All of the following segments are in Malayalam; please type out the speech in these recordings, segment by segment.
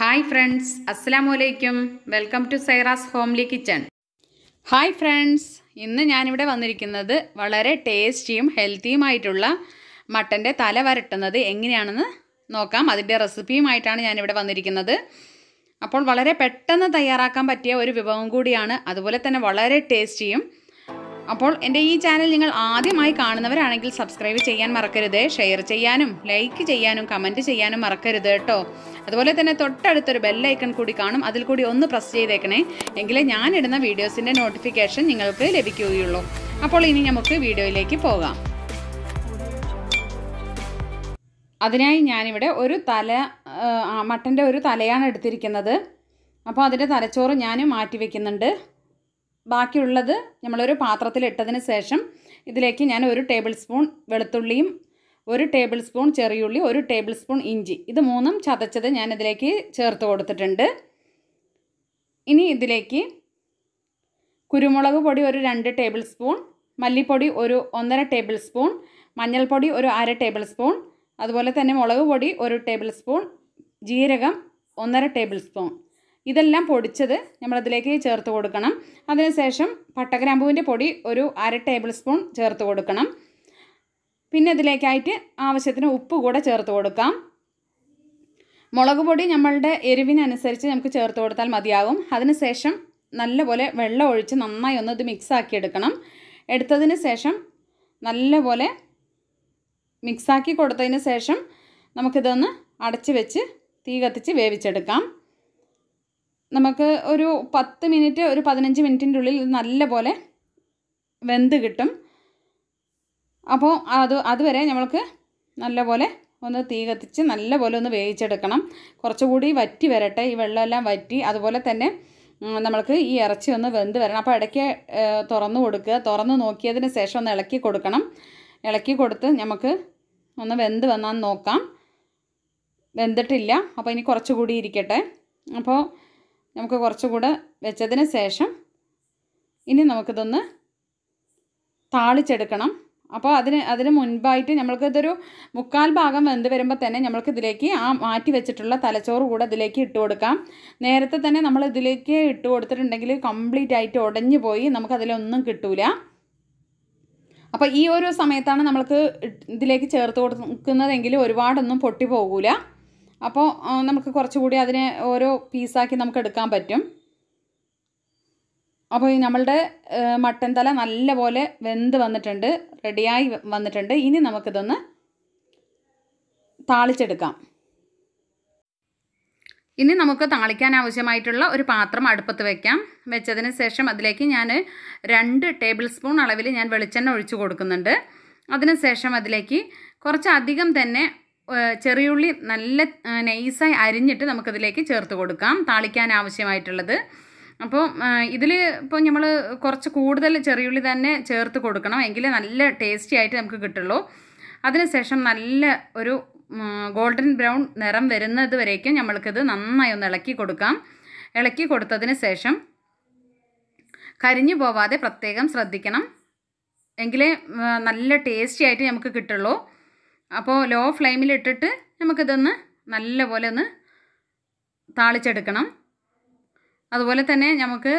ഹായ് ഫ്രണ്ട്സ് അസ്സാം വലൈക്കും welcome to Saira's homely kitchen hi friends ഇന്ന് ഞാനിവിടെ വന്നിരിക്കുന്നത് വളരെ ടേസ്റ്റിയും ഹെൽത്തിയുമായിട്ടുള്ള മട്ടൻ്റെ തല വരട്ടുന്നത് എങ്ങനെയാണെന്ന് നോക്കാം അതിൻ്റെ റെസിപ്പിയുമായിട്ടാണ് ഞാനിവിടെ വന്നിരിക്കുന്നത് അപ്പോൾ വളരെ പെട്ടെന്ന് തയ്യാറാക്കാൻ പറ്റിയ ഒരു വിഭവം കൂടിയാണ് അതുപോലെ തന്നെ വളരെ ടേസ്റ്റിയും അപ്പോൾ എൻ്റെ ഈ ചാനൽ നിങ്ങൾ ആദ്യമായി കാണുന്നവരാണെങ്കിൽ സബ്സ്ക്രൈബ് ചെയ്യാൻ മറക്കരുത് ഷെയർ ചെയ്യാനും ലൈക്ക് ചെയ്യാനും കമൻറ്റ് ചെയ്യാനും മറക്കരുത് കേട്ടോ അതുപോലെ തന്നെ തൊട്ടടുത്തൊരു ബെല്ലൈക്കൺ കൂടി കാണും അതിൽ കൂടി ഒന്ന് പ്രസ് ചെയ്തേക്കണേ എങ്കിലേ ഞാനിടുന്ന വീഡിയോസിൻ്റെ നോട്ടിഫിക്കേഷൻ നിങ്ങൾക്ക് ലഭിക്കുകയുള്ളൂ അപ്പോൾ ഇനി നമുക്ക് വീഡിയോയിലേക്ക് പോകാം അതിനായി ഞാനിവിടെ ഒരു തല മട്ടൻ്റെ ഒരു തലയാണ് എടുത്തിരിക്കുന്നത് അപ്പോൾ അതിൻ്റെ തലച്ചോറ് ഞാൻ മാറ്റി വയ്ക്കുന്നുണ്ട് ബാക്കിയുള്ളത് നമ്മളൊരു പാത്രത്തിലിട്ടതിന് ശേഷം ഇതിലേക്ക് ഞാൻ ഒരു ടേബിൾ സ്പൂൺ വെളുത്തുള്ളിയും ഒരു ടേബിൾ സ്പൂൺ ചെറിയുള്ളി ഒരു ടേബിൾ സ്പൂൺ ഇഞ്ചി ഇത് മൂന്നും ചതച്ചത് ഞാൻ ഇതിലേക്ക് ചേർത്ത് കൊടുത്തിട്ടുണ്ട് ഇനി ഇതിലേക്ക് കുരുമുളക് പൊടി ഒരു രണ്ട് ടേബിൾ സ്പൂൺ മല്ലിപ്പൊടി ഒരു ഒന്നര ടേബിൾ സ്പൂൺ മഞ്ഞൾപ്പൊടി ഒരു അര ടേബിൾ സ്പൂൺ അതുപോലെ തന്നെ മുളക് പൊടി ഒരു ടേബിൾ സ്പൂൺ ജീരകം ഒന്നര ടേബിൾ സ്പൂൺ ഇതെല്ലാം പൊടിച്ചത് നമ്മളതിലേക്ക് ചേർത്ത് കൊടുക്കണം അതിനുശേഷം പട്ടഗ്രാമ്പൂവിൻ്റെ പൊടി ഒരു അര ടേബിൾ സ്പൂൺ ചേർത്ത് കൊടുക്കണം പിന്നെ ഇതിലേക്കായിട്ട് ആവശ്യത്തിന് ഉപ്പ് കൂടെ ചേർത്ത് കൊടുക്കാം മുളക് പൊടി നമ്മളുടെ എരിവിനനുസരിച്ച് നമുക്ക് ചേർത്ത് കൊടുത്താൽ മതിയാകും അതിനുശേഷം നല്ലപോലെ വെള്ളം ഒഴിച്ച് നന്നായി ഒന്ന് ഇത് മിക്സാക്കി എടുക്കണം എടുത്തതിന് ശേഷം നല്ലപോലെ മിക്സാക്കി കൊടുത്തതിന് ശേഷം നമുക്കിതൊന്ന് അടച്ച് വെച്ച് തീ കത്തിച്ച് വേവിച്ചെടുക്കാം നമുക്ക് ഒരു പത്ത് മിനിറ്റ് ഒരു പതിനഞ്ച് മിനിറ്റിൻ്റെ ഉള്ളിൽ നല്ല പോലെ വെന്ത് കിട്ടും അപ്പോൾ അത് അതുവരെ നമ്മൾക്ക് നല്ലപോലെ ഒന്ന് തീ കത്തിച്ച് നല്ലപോലെ ഒന്ന് വേവിച്ചെടുക്കണം കുറച്ചുകൂടി വറ്റി വരട്ടെ ഈ വെള്ളമെല്ലാം വറ്റി അതുപോലെ തന്നെ നമ്മൾക്ക് ഈ ഇറച്ചി ഒന്ന് വെന്ത് വരണം അപ്പോൾ ഇടയ്ക്ക് തുറന്നു കൊടുക്കുക തുറന്ന് നോക്കിയതിന് ശേഷം ഒന്ന് ഇളക്കി കൊടുക്കണം ഇളക്കി കൊടുത്ത് നമുക്ക് ഒന്ന് വെന്ത് വന്നാൽ നോക്കാം വെന്തിട്ടില്ല അപ്പോൾ ഇനി കുറച്ചുകൂടി ഇരിക്കട്ടെ അപ്പോൾ നമുക്ക് കുറച്ചുകൂടെ വെച്ചതിന് ശേഷം ഇനി നമുക്കിതൊന്ന് താളിച്ചെടുക്കണം അപ്പോൾ അതിന് അതിന് മുൻപായിട്ട് നമ്മൾക്കിതൊരു ഇതൊരു മുക്കാൽ ഭാഗം വെന്ത് വരുമ്പോൾ തന്നെ നമ്മൾക്കിതിലേക്ക് ഇതിലേക്ക് ആ മാറ്റി വെച്ചിട്ടുള്ള തലച്ചോറ് കൂടെ ഇതിലേക്ക് ഇട്ട് കൊടുക്കാം നേരത്തെ തന്നെ നമ്മൾ ഇതിലേക്ക് ഇട്ട് കൊടുത്തിട്ടുണ്ടെങ്കിൽ കംപ്ലീറ്റ് ആയിട്ട് ഉടഞ്ഞു പോയി നമുക്കതിലൊന്നും കിട്ടൂല അപ്പോൾ ഈ ഒരു സമയത്താണ് നമ്മൾക്ക് ഇതിലേക്ക് ചേർത്ത് കൊടുക്കുന്നതെങ്കിൽ ഒരുപാടൊന്നും പൊട്ടി പോകൂല അപ്പോൾ നമുക്ക് കുറച്ചുകൂടി അതിനെ ഓരോ പീസാക്കി നമുക്ക് എടുക്കാൻ പറ്റും അപ്പോൾ ഈ നമ്മളുടെ മട്ടൻ തല നല്ലപോലെ വെന്ത് വന്നിട്ടുണ്ട് റെഡിയായി വന്നിട്ടുണ്ട് ഇനി നമുക്കിതൊന്ന് താളിച്ചെടുക്കാം ഇനി നമുക്ക് താളിക്കാൻ ആവശ്യമായിട്ടുള്ള ഒരു പാത്രം അടുപ്പത്ത് വയ്ക്കാം വെച്ചതിന് ശേഷം അതിലേക്ക് ഞാൻ രണ്ട് ടേബിൾ സ്പൂൺ അളവിൽ ഞാൻ വെളിച്ചെണ്ണ ഒഴിച്ചു കൊടുക്കുന്നുണ്ട് ശേഷം അതിലേക്ക് കുറച്ചധികം തന്നെ ചെറിയുള്ളി നല്ല നൈസായി അരിഞ്ഞിട്ട് നമുക്കതിലേക്ക് ചേർത്ത് കൊടുക്കാം താളിക്കാൻ ആവശ്യമായിട്ടുള്ളത് അപ്പോൾ ഇതിൽ ഇപ്പോൾ നമ്മൾ കുറച്ച് കൂടുതൽ ചെറിയുള്ളി തന്നെ ചേർത്ത് കൊടുക്കണം എങ്കിലേ നല്ല ടേസ്റ്റി ആയിട്ട് നമുക്ക് കിട്ടുള്ളൂ അതിനുശേഷം നല്ല ഒരു ഗോൾഡൻ ബ്രൗൺ നിറം വരുന്നത് വരേക്കും നമ്മൾക്കിത് നന്നായി ഒന്ന് ഇളക്കി കൊടുക്കാം ഇളക്കി കൊടുത്തതിന് ശേഷം കരിഞ്ഞു പോവാതെ പ്രത്യേകം ശ്രദ്ധിക്കണം എങ്കിലേ നല്ല ടേസ്റ്റി ആയിട്ട് നമുക്ക് കിട്ടുള്ളൂ അപ്പോൾ ലോ ഫ്ലെയിമിലിട്ടിട്ട് നമുക്കിതൊന്ന് നല്ലപോലെ ഒന്ന് താളിച്ചെടുക്കണം അതുപോലെ തന്നെ നമുക്ക്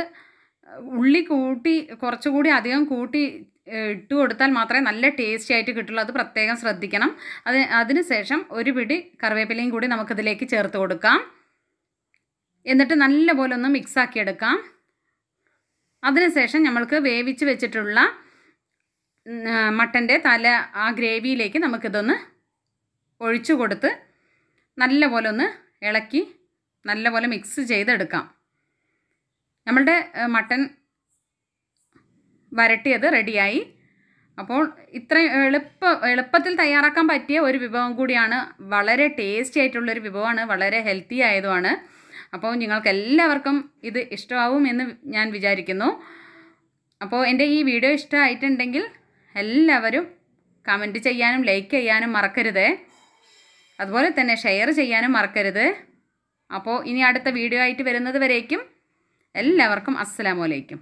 ഉള്ളി കൂട്ടി കുറച്ചുകൂടി അധികം കൂട്ടി ഇട്ട് കൊടുത്താൽ മാത്രമേ നല്ല ടേസ്റ്റി ആയിട്ട് കിട്ടുള്ളൂ അത് പ്രത്യേകം ശ്രദ്ധിക്കണം അത് അതിന് ശേഷം ഒരു പിടി കറിവേപ്പിലയും കൂടി നമുക്കിതിലേക്ക് ചേർത്ത് കൊടുക്കാം എന്നിട്ട് നല്ലപോലെ ഒന്ന് മിക്സാക്കിയെടുക്കാം എടുക്കാം അതിനുശേഷം നമ്മൾക്ക് വേവിച്ച് വെച്ചിട്ടുള്ള മട്ടൻ്റെ തല ആ ഗ്രേവിയിലേക്ക് നമുക്കിതൊന്ന് ഒഴിച്ചു കൊടുത്ത് നല്ലപോലെ ഒന്ന് ഇളക്കി നല്ലപോലെ മിക്സ് ചെയ്തെടുക്കാം നമ്മളുടെ മട്ടൻ വരട്ടിയത് റെഡിയായി അപ്പോൾ ഇത്ര എളുപ്പ എളുപ്പത്തിൽ തയ്യാറാക്കാൻ പറ്റിയ ഒരു വിഭവം കൂടിയാണ് വളരെ ടേസ്റ്റി ആയിട്ടുള്ളൊരു വിഭവമാണ് വളരെ ഹെൽത്തി ആയതുമാണ് അപ്പോൾ നിങ്ങൾക്ക് എല്ലാവർക്കും ഇത് ഇഷ്ടമാവും എന്ന് ഞാൻ വിചാരിക്കുന്നു അപ്പോൾ എൻ്റെ ഈ വീഡിയോ ഇഷ്ടമായിട്ടുണ്ടെങ്കിൽ എല്ലാവരും കമൻറ്റ് ചെയ്യാനും ലൈക്ക് ചെയ്യാനും മറക്കരുത് അതുപോലെ തന്നെ ഷെയർ ചെയ്യാനും മറക്കരുത് അപ്പോൾ ഇനി അടുത്ത വീഡിയോ ആയിട്ട് വരുന്നത് വരേക്കും എല്ലാവർക്കും അസ്സലാമലൈക്കും